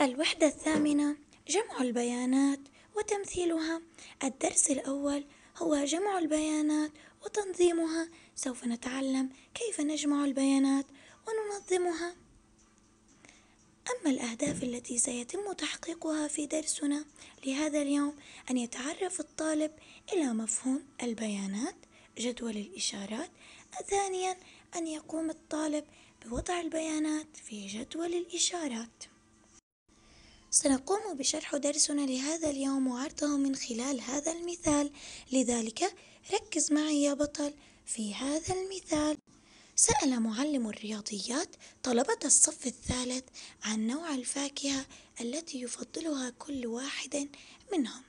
الوحدة الثامنة جمع البيانات وتمثيلها الدرس الأول هو جمع البيانات وتنظيمها سوف نتعلم كيف نجمع البيانات وننظمها أما الأهداف التي سيتم تحقيقها في درسنا لهذا اليوم أن يتعرف الطالب إلى مفهوم البيانات جدول الإشارات ثانيا أن يقوم الطالب بوضع البيانات في جدول الإشارات سنقوم بشرح درسنا لهذا اليوم وعرضه من خلال هذا المثال لذلك ركز معي يا بطل في هذا المثال سأل معلم الرياضيات طلبة الصف الثالث عن نوع الفاكهة التي يفضلها كل واحد منهم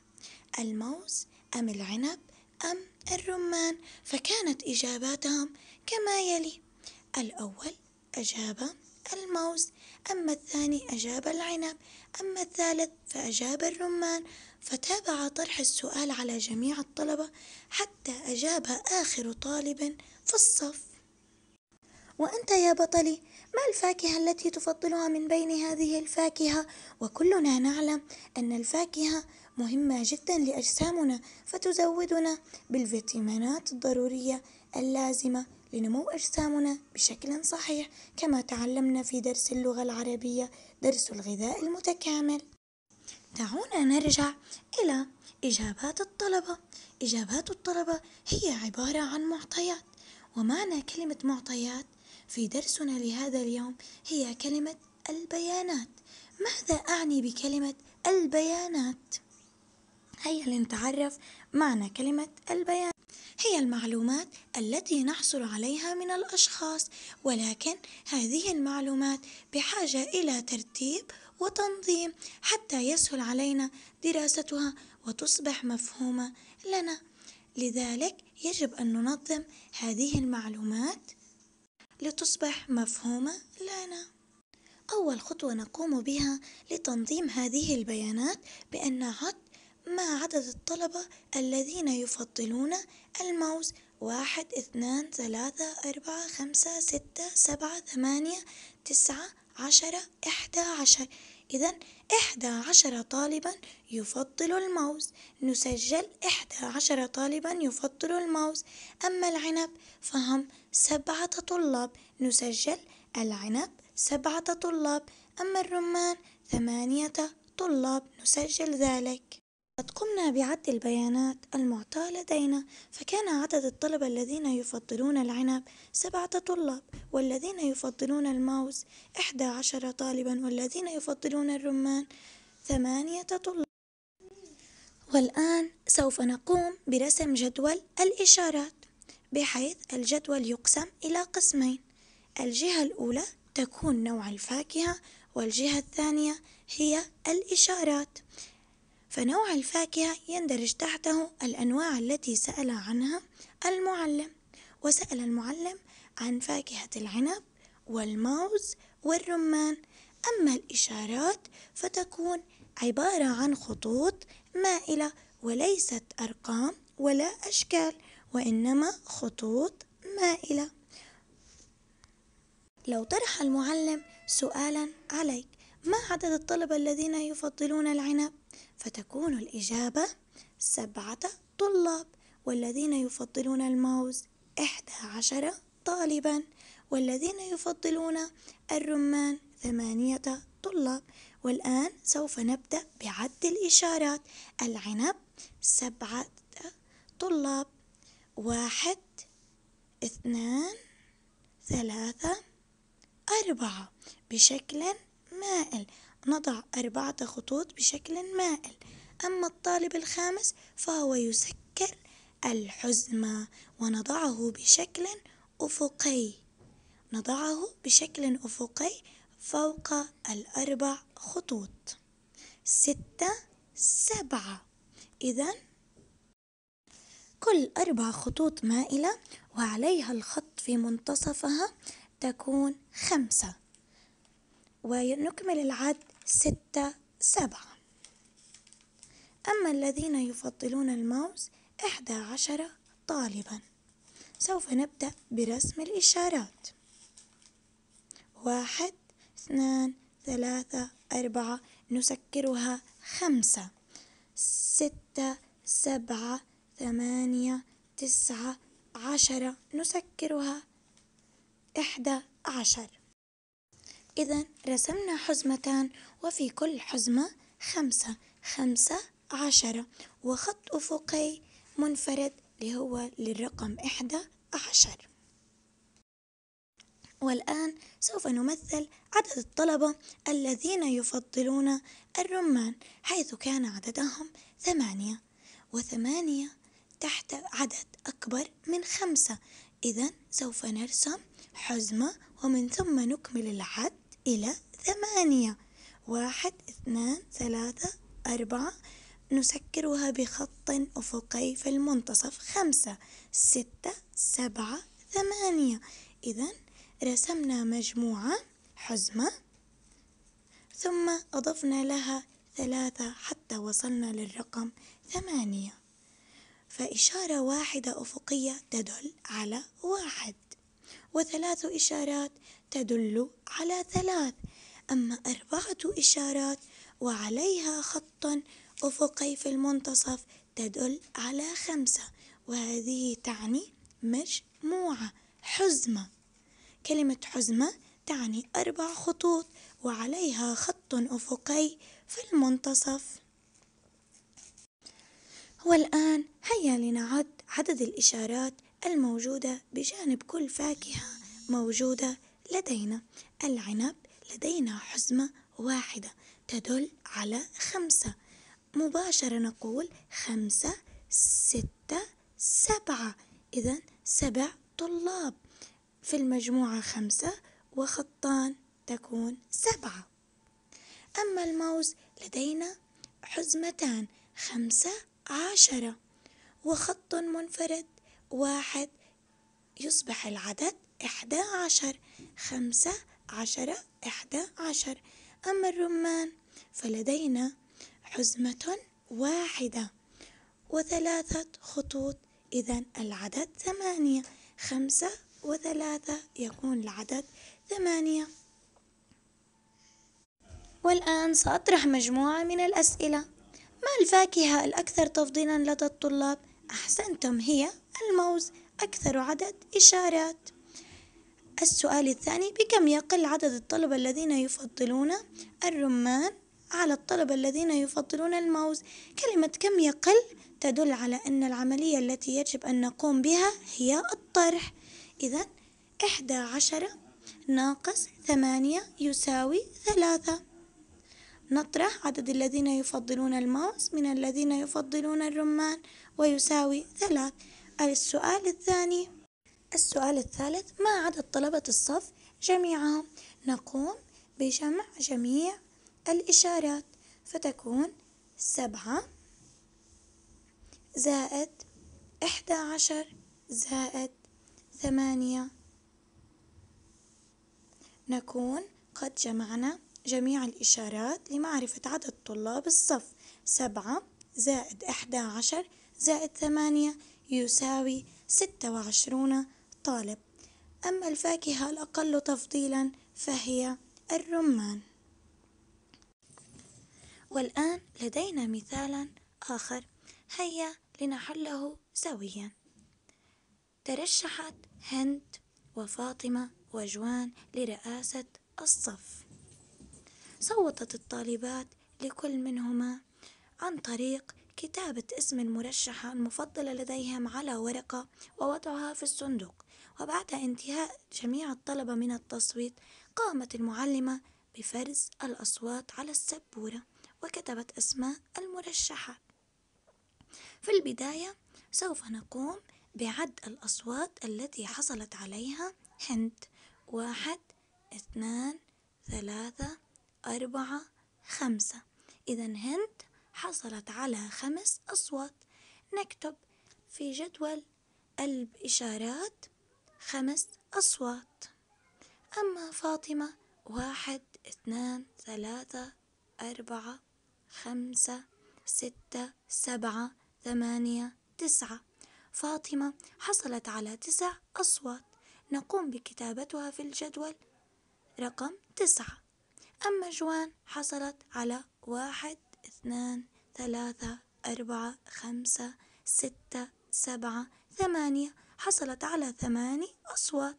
الموز أم العنب أم الرمان فكانت إجاباتهم كما يلي الأول أجاب الموز أما الثاني أجاب العنب أما الثالث فأجاب الرمان فتابع طرح السؤال على جميع الطلبة حتى أجاب آخر طالب في الصف وأنت يا بطلي ما الفاكهة التي تفضلها من بين هذه الفاكهة؟ وكلنا نعلم أن الفاكهة مهمة جدا لأجسامنا فتزودنا بالفيتامينات الضرورية اللازمة لنمو أجسامنا بشكل صحيح كما تعلمنا في درس اللغة العربية درس الغذاء المتكامل دعونا نرجع إلى إجابات الطلبة إجابات الطلبة هي عبارة عن معطيات ومعنى كلمة معطيات في درسنا لهذا اليوم هي كلمة البيانات ماذا أعني بكلمة البيانات؟ هيا لنتعرف معنى كلمة البيانات هي المعلومات التي نحصل عليها من الأشخاص ولكن هذه المعلومات بحاجة إلى ترتيب وتنظيم حتى يسهل علينا دراستها وتصبح مفهومة لنا لذلك يجب أن ننظم هذه المعلومات لتصبح مفهومة لنا أول خطوة نقوم بها لتنظيم هذه البيانات بأن نعد ما عدد الطلبة الذين يفضلون الموز واحد اثنان ثلاثة أربعة خمسة ستة سبعة ثمانية تسعة عشرة إحدى عشر، إذا إحدى عشر طالبا يفضل الموز، نسجل إحدى عشر طالبا يفضل الموز، أما العنب فهم سبعة طلاب نسجل العنب سبعة طلاب، أما الرمان ثمانية طلاب نسجل ذلك. قد قمنا بعد البيانات المعطاة لدينا فكان عدد الطلبة الذين يفضلون العنب سبعة طلاب والذين يفضلون الموز إحدى عشر طالبا والذين يفضلون الرمان ثمانية طلاب والآن سوف نقوم برسم جدول الإشارات بحيث الجدول يقسم إلى قسمين الجهة الأولى تكون نوع الفاكهة والجهة الثانية هي الإشارات فنوع الفاكهة يندرج تحته الأنواع التي سأل عنها المعلم وسأل المعلم عن فاكهة العنب والموز والرمان أما الإشارات فتكون عبارة عن خطوط مائلة وليست أرقام ولا أشكال وإنما خطوط مائلة لو طرح المعلم سؤالا عليك ما عدد الطلبة الذين يفضلون العنب؟ فتكون الإجابة سبعة طلاب والذين يفضلون الموز إحدى عشر طالبا والذين يفضلون الرمان ثمانية طلاب والآن سوف نبدأ بعد الإشارات العنب سبعة طلاب واحد اثنان ثلاثة أربعة بشكل مائل نضع أربعة خطوط بشكل مائل أما الطالب الخامس فهو يسكر الحزمة ونضعه بشكل أفقي نضعه بشكل أفقي فوق الأربع خطوط ستة سبعة إذا كل أربع خطوط مائلة وعليها الخط في منتصفها تكون خمسة ونكمل العد ستة سبعة أما الذين يفضلون الماوس إحدى عشر طالبا سوف نبدأ برسم الإشارات واحد اثنان ثلاثة أربعة نسكرها خمسة ستة سبعة ثمانية تسعة عشرة نسكرها إحدى عشر إذا رسمنا حزمتان وفي كل حزمة خمسة خمسة عشرة وخط أفقي منفرد اللي هو للرقم إحدى عشر والآن سوف نمثل عدد الطلبة الذين يفضلون الرمان حيث كان عددهم ثمانية وثمانية تحت عدد أكبر من خمسة إذا سوف نرسم حزمة ومن ثم نكمل العد إلى ثمانية واحد اثنان ثلاثة أربعة نسكرها بخط أفقي في المنتصف خمسة ستة سبعة ثمانية إذا رسمنا مجموعة حزمة ثم أضفنا لها ثلاثة حتى وصلنا للرقم ثمانية فإشارة واحدة أفقية تدل على واحد وثلاث إشارات تدل على ثلاث أما أربعة إشارات وعليها خط أفقي في المنتصف تدل على خمسة وهذه تعني مجموعة حزمة كلمة حزمة تعني أربع خطوط وعليها خط أفقي في المنتصف والآن هيا لنعد عدد الإشارات الموجودة بجانب كل فاكهة موجودة لدينا العنب لدينا حزمة واحدة تدل على خمسة مباشرة نقول خمسة ستة سبعة إذا سبع طلاب في المجموعة خمسة وخطان تكون سبعة أما الموز لدينا حزمتان خمسة عشرة وخط منفرد واحد يصبح العدد إحدى عشر خمسة عشرة إحدى عشر أما الرمان فلدينا حزمة واحدة وثلاثة خطوط إذا العدد ثمانية خمسة وثلاثة يكون العدد ثمانية والآن سأطرح مجموعة من الأسئلة ما الفاكهة الأكثر تفضيلا لدى الطلاب؟ أحسنتم هي الموز أكثر عدد إشارات السؤال الثاني بكم يقل عدد الطلبة الذين يفضلون الرمان على الطلبة الذين يفضلون الموز كلمة كم يقل تدل على أن العملية التي يجب أن نقوم بها هي الطرح إذا إحدى عشرة ناقص ثمانية يساوي ثلاثة نطرح عدد الذين يفضلون الموز من الذين يفضلون الرمان ويساوي ثلاث السؤال الثاني السؤال الثالث ما عدد طلبة الصف جميعهم؟ نقوم بجمع جميع الإشارات فتكون سبعة زائد إحدى عشر زائد ثمانية نكون قد جمعنا جميع الإشارات لمعرفة عدد طلاب الصف سبعة زائد إحدى عشر زائد ثمانية يساوي ستة وعشرون الطالب أما الفاكهة الأقل تفضيلا فهي الرمان والآن لدينا مثالا آخر هيا لنحله سويا ترشحت هند وفاطمة وجوان لرئاسة الصف صوتت الطالبات لكل منهما عن طريق كتابة اسم المرشحة المفضلة لديهم على ورقة ووضعها في الصندوق وبعد انتهاء جميع الطلبة من التصويت قامت المعلمة بفرز الأصوات على السبورة وكتبت أسماء المرشحات في البداية سوف نقوم بعد الأصوات التي حصلت عليها هند واحد اثنان ثلاثة أربعة خمسة إذا هند حصلت على خمس أصوات نكتب في جدول الإشارات خمس أصوات أما فاطمة واحد اثنان ثلاثة أربعة خمسة ستة سبعة ثمانية تسعة فاطمة حصلت على تسع أصوات نقوم بكتابتها في الجدول رقم تسعة أما جوان حصلت على واحد اثنان ثلاثة أربعة خمسة ستة سبعة ثمانية حصلت على ثماني أصوات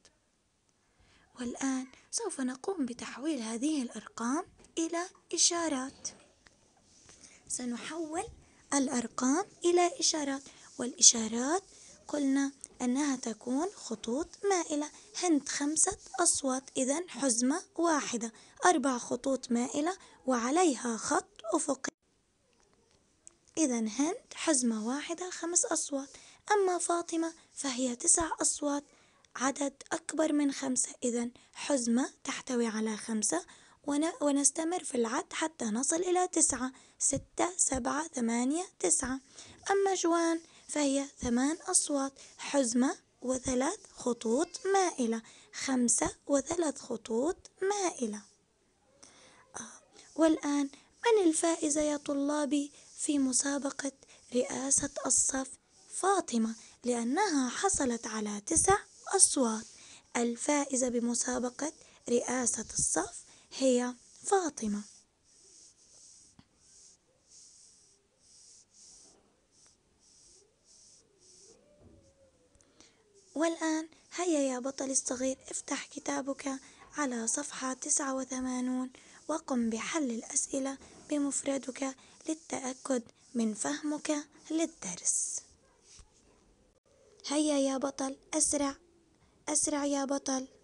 والآن سوف نقوم بتحويل هذه الأرقام إلى إشارات سنحول الأرقام إلى إشارات والإشارات قلنا أنها تكون خطوط مائلة هند خمسة أصوات إذا حزمة واحدة أربع خطوط مائلة وعليها خط أفقي إذا هند حزمة واحدة خمس أصوات أما فاطمة فهي تسع أصوات عدد أكبر من خمسة إذا حزمة تحتوي على خمسة ون... ونستمر في العد حتى نصل إلى تسعة ستة سبعة ثمانية تسعة أما جوان فهي ثمان أصوات حزمة وثلاث خطوط مائلة خمسة وثلاث خطوط مائلة آه. والآن من الفائزة يا طلابي في مسابقة رئاسة الصف فاطمة لأنها حصلت على تسع أصوات الفائزة بمسابقة رئاسة الصف هي فاطمة والآن هيا يا بطل الصغير افتح كتابك على صفحة 89 وقم بحل الأسئلة بمفردك للتأكد من فهمك للدرس هيا يا بطل أسرع أسرع يا بطل